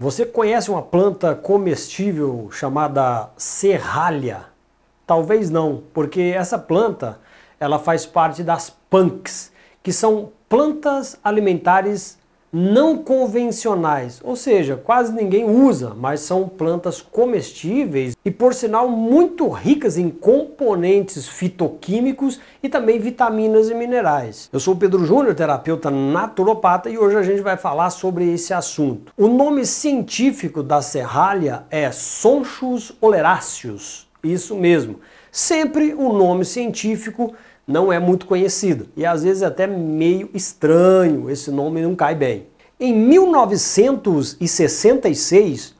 Você conhece uma planta comestível chamada serralha? Talvez não, porque essa planta ela faz parte das punks, que são plantas alimentares não convencionais, ou seja, quase ninguém usa, mas são plantas comestíveis e, por sinal, muito ricas em componentes fitoquímicos e também vitaminas e minerais. Eu sou o Pedro Júnior, terapeuta naturopata, e hoje a gente vai falar sobre esse assunto. O nome científico da serralha é Sonchus oleraceus, isso mesmo, sempre o nome científico não é muito conhecida e às vezes é até meio estranho, esse nome não cai bem. Em 1966,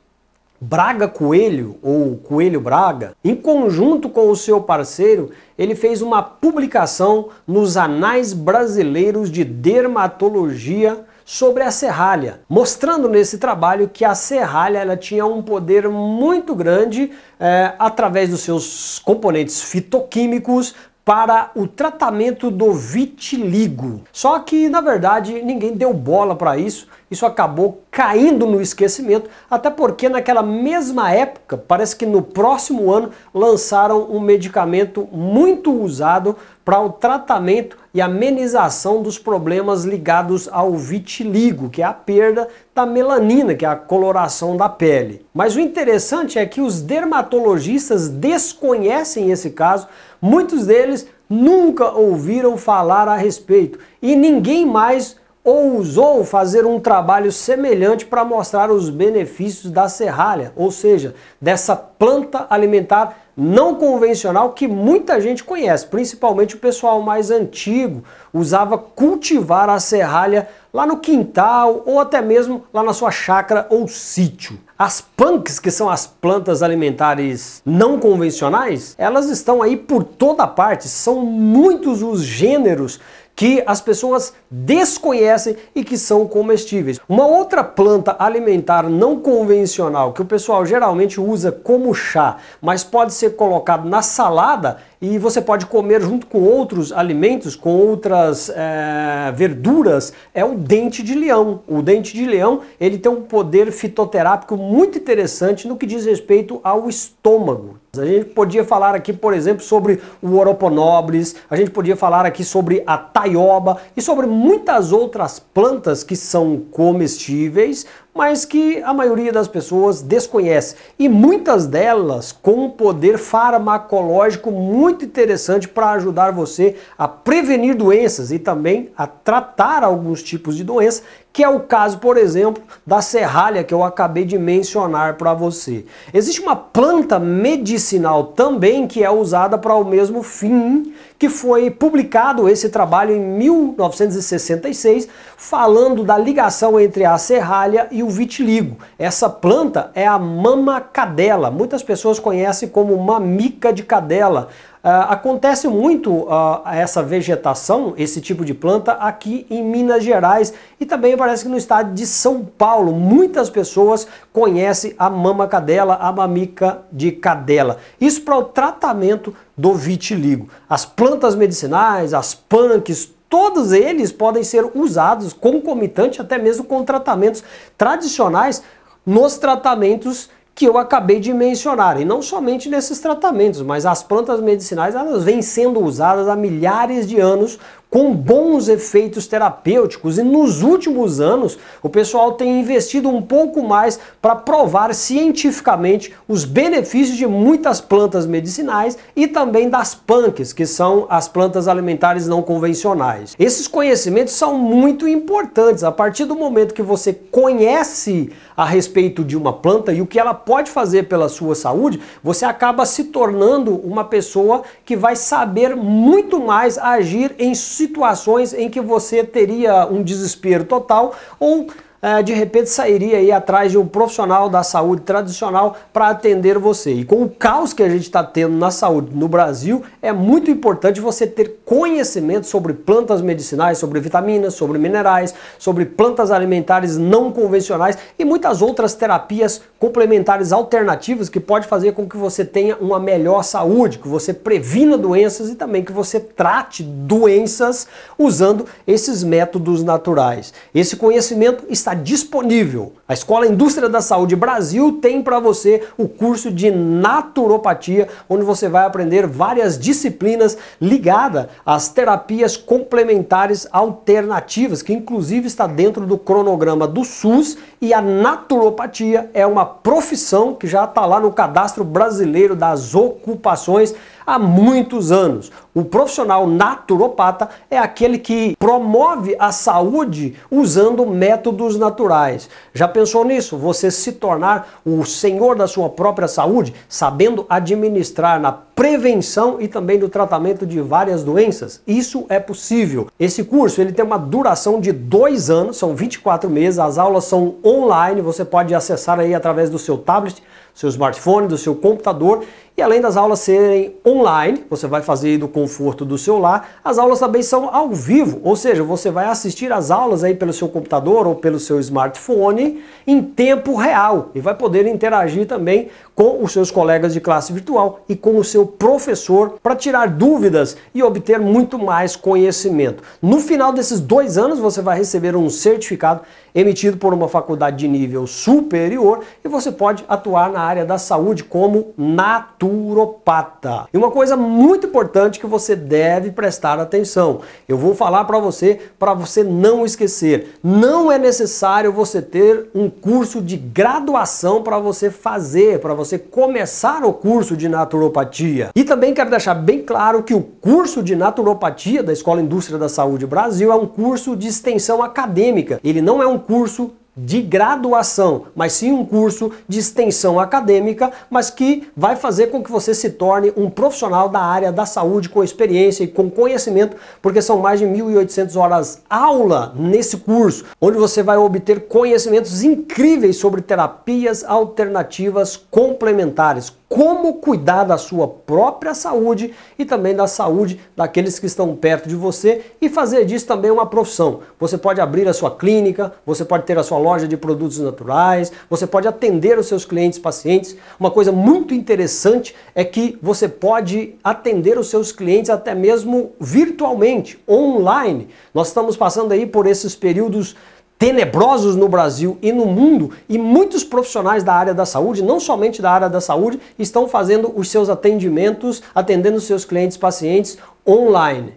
Braga Coelho, ou Coelho Braga, em conjunto com o seu parceiro, ele fez uma publicação nos Anais Brasileiros de Dermatologia sobre a serralha, mostrando nesse trabalho que a serralha ela tinha um poder muito grande é, através dos seus componentes fitoquímicos para o tratamento do vitiligo. Só que, na verdade, ninguém deu bola para isso isso acabou caindo no esquecimento, até porque naquela mesma época, parece que no próximo ano, lançaram um medicamento muito usado para o tratamento e amenização dos problemas ligados ao vitiligo, que é a perda da melanina, que é a coloração da pele. Mas o interessante é que os dermatologistas desconhecem esse caso, muitos deles nunca ouviram falar a respeito e ninguém mais ousou fazer um trabalho semelhante para mostrar os benefícios da serralha, ou seja, dessa planta alimentar não convencional que muita gente conhece, principalmente o pessoal mais antigo, usava cultivar a serralha lá no quintal ou até mesmo lá na sua chácara ou sítio. As punks, que são as plantas alimentares não convencionais, elas estão aí por toda parte, são muitos os gêneros que as pessoas desconhecem e que são comestíveis. Uma outra planta alimentar não convencional que o pessoal geralmente usa como chá, mas pode ser colocado na salada e você pode comer junto com outros alimentos, com outras é, verduras, é o dente de leão. O dente de leão ele tem um poder fitoterápico muito interessante no que diz respeito ao estômago. A gente podia falar aqui, por exemplo, sobre o oroponobres, a gente podia falar aqui sobre a taioba e sobre muitas outras plantas que são comestíveis, mas que a maioria das pessoas desconhece. E muitas delas com um poder farmacológico muito interessante para ajudar você a prevenir doenças e também a tratar alguns tipos de doença, que é o caso, por exemplo, da serralha que eu acabei de mencionar para você. Existe uma planta medicinal também que é usada para o mesmo fim que foi publicado esse trabalho em 1966, falando da ligação entre a serralha e o vitiligo. Essa planta é a mama cadela, muitas pessoas conhecem como mamica de cadela. Uh, acontece muito uh, essa vegetação, esse tipo de planta, aqui em Minas Gerais e também parece que no estado de São Paulo. Muitas pessoas conhecem a mama cadela, a mamica de cadela. Isso para o tratamento do vitiligo. As plantas medicinais, as punks, todos eles podem ser usados concomitante até mesmo com tratamentos tradicionais nos tratamentos que eu acabei de mencionar. E não somente nesses tratamentos, mas as plantas medicinais elas vêm sendo usadas há milhares de anos com bons efeitos terapêuticos e nos últimos anos o pessoal tem investido um pouco mais para provar cientificamente os benefícios de muitas plantas medicinais e também das punks, que são as plantas alimentares não convencionais. Esses conhecimentos são muito importantes. A partir do momento que você conhece a respeito de uma planta e o que ela pode fazer pela sua saúde, você acaba se tornando uma pessoa que vai saber muito mais agir em situações em que você teria um desespero total ou é, de repente sairia aí atrás de um profissional da saúde tradicional para atender você. E com o caos que a gente está tendo na saúde no Brasil, é muito importante você ter conhecimento sobre plantas medicinais, sobre vitaminas, sobre minerais, sobre plantas alimentares não convencionais e muitas outras terapias complementares alternativas que pode fazer com que você tenha uma melhor saúde, que você previna doenças e também que você trate doenças usando esses métodos naturais. Esse conhecimento está está disponível. A Escola Indústria da Saúde Brasil tem para você o curso de naturopatia, onde você vai aprender várias disciplinas ligadas às terapias complementares alternativas, que inclusive está dentro do cronograma do SUS e a naturopatia é uma profissão que já está lá no cadastro brasileiro das ocupações há muitos anos. O profissional naturopata é aquele que promove a saúde usando métodos naturais. Já pensou nisso? Você se tornar o senhor da sua própria saúde, sabendo administrar na prevenção e também do tratamento de várias doenças. Isso é possível. Esse curso ele tem uma duração de dois anos, são 24 meses, as aulas são online, você pode acessar aí através do seu tablet, seu smartphone, do seu computador e além das aulas serem online, você vai fazer do conforto do seu lar, as aulas também são ao vivo, ou seja, você vai assistir as aulas aí pelo seu computador ou pelo seu smartphone em tempo real e vai poder interagir também com os seus colegas de classe virtual e com o seu professor para tirar dúvidas e obter muito mais conhecimento. No final desses dois anos, você vai receber um certificado emitido por uma faculdade de nível superior e você pode atuar na área da saúde como natural naturopata. E uma coisa muito importante que você deve prestar atenção, eu vou falar para você para você não esquecer. Não é necessário você ter um curso de graduação para você fazer, para você começar o curso de naturopatia. E também quero deixar bem claro que o curso de naturopatia da Escola Indústria da Saúde Brasil é um curso de extensão acadêmica. Ele não é um curso de graduação, mas sim um curso de extensão acadêmica, mas que vai fazer com que você se torne um profissional da área da saúde com experiência e com conhecimento, porque são mais de 1.800 horas aula nesse curso, onde você vai obter conhecimentos incríveis sobre terapias alternativas complementares, como cuidar da sua própria saúde e também da saúde daqueles que estão perto de você e fazer disso também uma profissão. Você pode abrir a sua clínica, você pode ter a sua loja de produtos naturais, você pode atender os seus clientes pacientes. Uma coisa muito interessante é que você pode atender os seus clientes até mesmo virtualmente, online. Nós estamos passando aí por esses períodos tenebrosos no Brasil e no mundo, e muitos profissionais da área da saúde, não somente da área da saúde, estão fazendo os seus atendimentos, atendendo seus clientes pacientes online.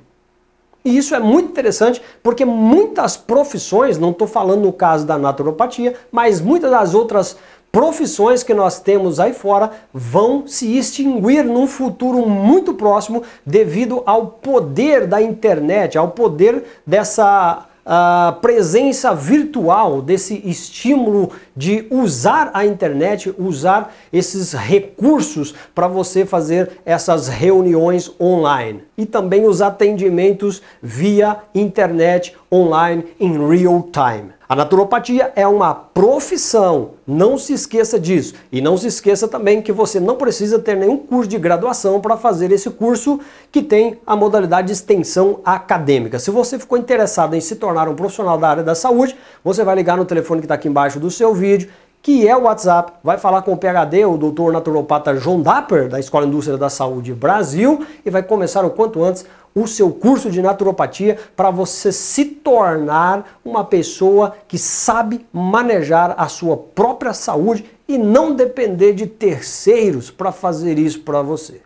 E isso é muito interessante porque muitas profissões, não estou falando no caso da naturopatia, mas muitas das outras profissões que nós temos aí fora vão se extinguir num futuro muito próximo devido ao poder da internet, ao poder dessa a presença virtual desse estímulo de usar a internet, usar esses recursos para você fazer essas reuniões online e também os atendimentos via internet online em real time. A naturopatia é uma profissão, não se esqueça disso. E não se esqueça também que você não precisa ter nenhum curso de graduação para fazer esse curso que tem a modalidade de extensão acadêmica. Se você ficou interessado em se tornar um profissional da área da saúde, você vai ligar no telefone que está aqui embaixo do seu vídeo, que é o WhatsApp. Vai falar com o PHD, o doutor naturopata João Dapper, da Escola Indústria da Saúde Brasil, e vai começar o quanto antes o seu curso de naturopatia para você se tornar uma pessoa que sabe manejar a sua própria saúde e não depender de terceiros para fazer isso para você.